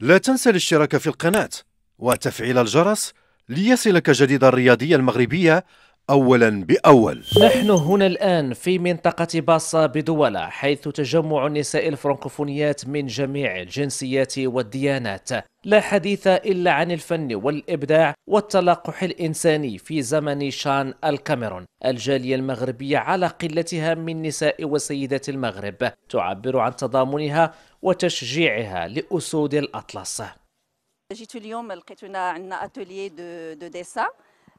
لا تنسى الاشتراك في القناة وتفعيل الجرس ليصلك جديد الرياضية المغربية أولا بأول نحن هنا الآن في منطقة باصة بدولة حيث تجمع النساء الفرنكوفونيات من جميع الجنسيات والديانات لا حديث إلا عن الفن والإبداع والتلقح الإنساني في زمن شان الكاميرون الجالية المغربية على قلتها من نساء وسيدات المغرب تعبر عن تضامنها وتشجيعها لأسود الأطلس جيت اليوم لقيتونا عندنا اتوليي دو دو ديسان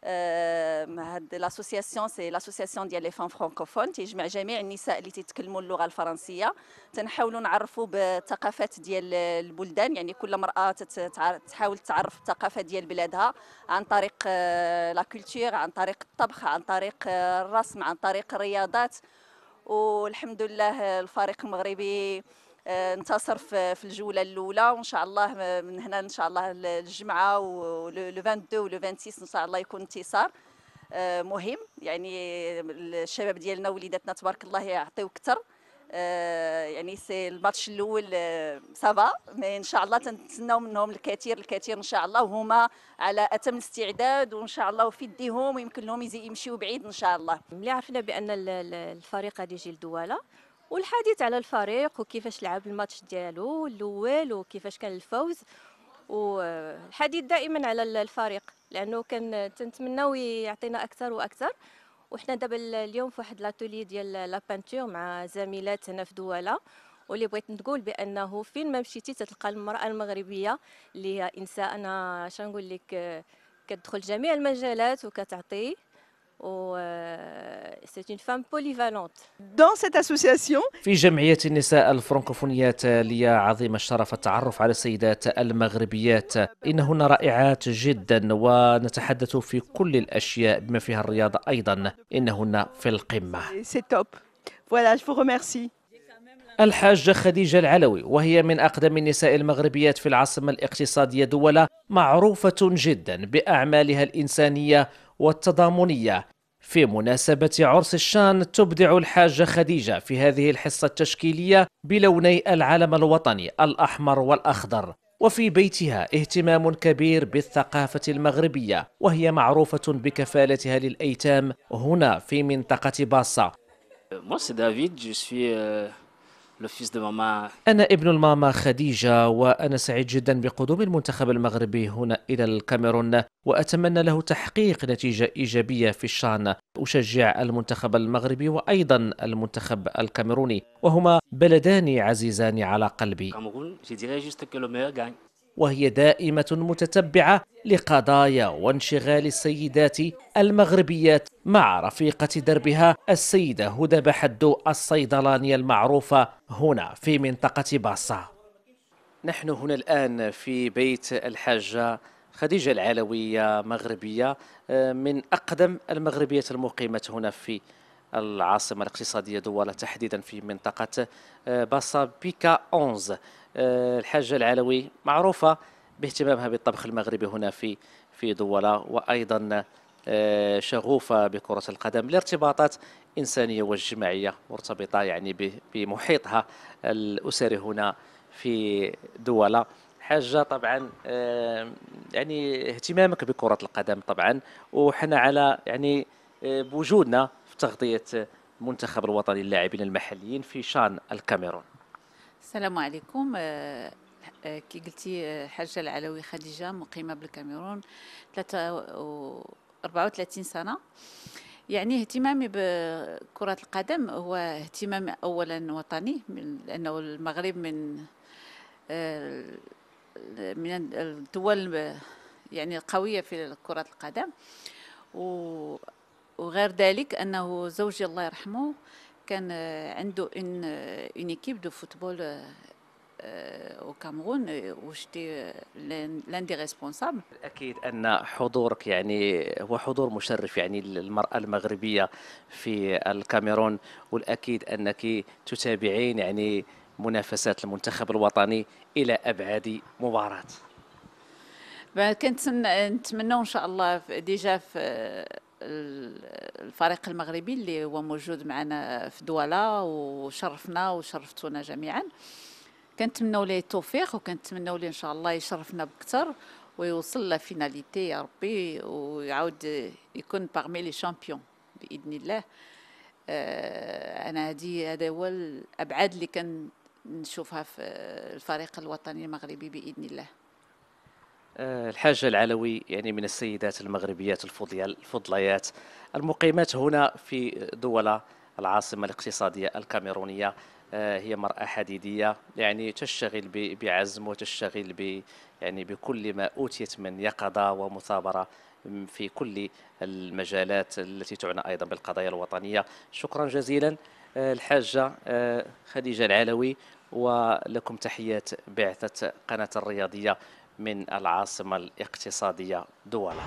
آه، هاد لاسوسياسيون سي لاسوسياسيون ديال لي فام فرانكوفون تيجمع جميع النساء اللي تيتكلموا اللغه الفرنسيه تنحاولوا نعرفوا بالثقافات ديال البلدان يعني كل امراه تحاول تعرف الثقافه ديال بلادها عن طريق لا آه، كولتور عن طريق الطبخ عن طريق آه، الرسم عن طريق الرياضات والحمد لله الفريق المغربي آه، انتصر في الجوله الاولى وان شاء الله آه، من هنا ان شاء الله الجمعه ولو 22 ولو 26 ان شاء الله يكون انتصار آه، مهم يعني الشباب ديالنا وليداتنا تبارك الله يعطيو اكثر يعني سي الماتش الاول سافا مي ان شاء الله تنتسناو منهم الكثير الكثير ان شاء الله وهما على اتم الاستعداد وان شاء الله وفي يديهم ويمكن لهم يمشيو بعيد ان شاء الله ملي عرفنا بان الفريق غادي يجي لدواله والحديث على الفريق وكيفاش لعب الماتش ديالو الاول وكيفاش كان الفوز والحديث دائما على الفريق لانه كان تنتمناو يعطينا اكثر واكثر وحنا دابا اليوم في واحد لاتولي ديال لا بانتور مع زميلات هنا في دواله واللي بغيت نقول بانه فين ما مشيتي تتلقى المراه المغربيه اللي هي انسانه شنو نقول لك كتدخل جميع المجالات وكتعطي Euh, c'est une femme polyvalente. Dans cette association. في جمعية النساء الفرنكوفونية لي عظيم الشرف التعرف على السيدات المغربيات إنهن رائعات جدا ونتحدث في كل الأشياء بما فيها الرياضة أيضا إنهن في القمة. C'est top. Voilà, je vous remercie. الحاجة خديجة العلوي وهي من أقدم النساء المغربيات في العاصمة الاقتصادية دولة معروفة جدا بأعمالها الإنسانية والتضامنية في مناسبة عرس الشان تبدع الحاجة خديجة في هذه الحصة التشكيلية بلوني العلم الوطني الأحمر والأخضر وفي بيتها اهتمام كبير بالثقافة المغربية وهي معروفة بكفالتها للأيتام هنا في منطقة باصة أنا ابن الماما خديجة وأنا سعيد جدا بقدوم المنتخب المغربي هنا إلى الكاميرون وأتمنى له تحقيق نتيجة إيجابية في الشان أشجع المنتخب المغربي وأيضا المنتخب الكاميروني وهما بلدان عزيزان على قلبي وهي دائمة متتبعة لقضايا وانشغال السيدات المغربيات مع رفيقة دربها السيدة هدى بحدو الصيدلانية المعروفة هنا في منطقة باصة نحن هنا الآن في بيت الحاجة خديجة العلوية مغربية آه، من أقدم المغربيات المقيمة هنا في العاصمة الاقتصادية دولة تحديدا في منطقة آه، باصة بيكا 11 آه، الحاجة العلوي معروفة باهتمامها بالطبخ المغربي هنا في في دولة وأيضا آه، شغوفة بكرة القدم لارتباطات إنسانية واجتماعيه مرتبطة يعني بمحيطها الأسري هنا في دولة حاجة طبعا آه، يعني اهتمامك بكرة القدم طبعا وحنا على يعني بوجودنا في تغطية المنتخب الوطني اللاعبين المحليين في شان الكاميرون السلام عليكم آه، آه، كي قلتي آه، الحاجة العلوي خديجة مقيمة بالكاميرون 34 سنة يعني اهتمامي بكرة القدم هو اهتمام أولا وطني لأنه المغرب من من الدول يعني القوية في كرة القدم وغير ذلك أنه زوجي الله يرحمه كان عنده اون اون ايكيب دو فوتبول او كامرون وشتي لان دي ريسبونسابل أكيد أن حضورك يعني هو حضور مشرف يعني للمرأة المغربية في الكاميرون والأكيد أنك تتابعين يعني منافسات المنتخب الوطني إلى أبعد مباراة. كنت نتمنى إن شاء الله ديجا في الفريق المغربي اللي هو موجود معنا في دولة وشرفنا وشرفتونا جميعا كنتمنوا ليه التوفيق وكنتمنوا ليه ان شاء الله يشرفنا بكثر ويوصل لفيناليتي يا ربي ويعاود يكون باغمي لي شامبيون باذن الله آه، انا هذه هذا هو الابعاد اللي كنشوفها في الفريق الوطني المغربي باذن الله آه، الحاجة العلوي يعني من السيدات المغربيات الفضليات المقيمات هنا في دولة العاصمة الاقتصادية الكاميرونية آه، هي مرأة حديدية يعني تشتغل بعزم وتشتغل ب يعني بكل ما أوتيت من يقظة ومثابرة في كل المجالات التي تعنى أيضا بالقضايا الوطنية شكرا جزيلا آه، الحاجة خديجة العلوي ولكم تحيات بعثة قناة الرياضية من العاصمة الاقتصادية دولا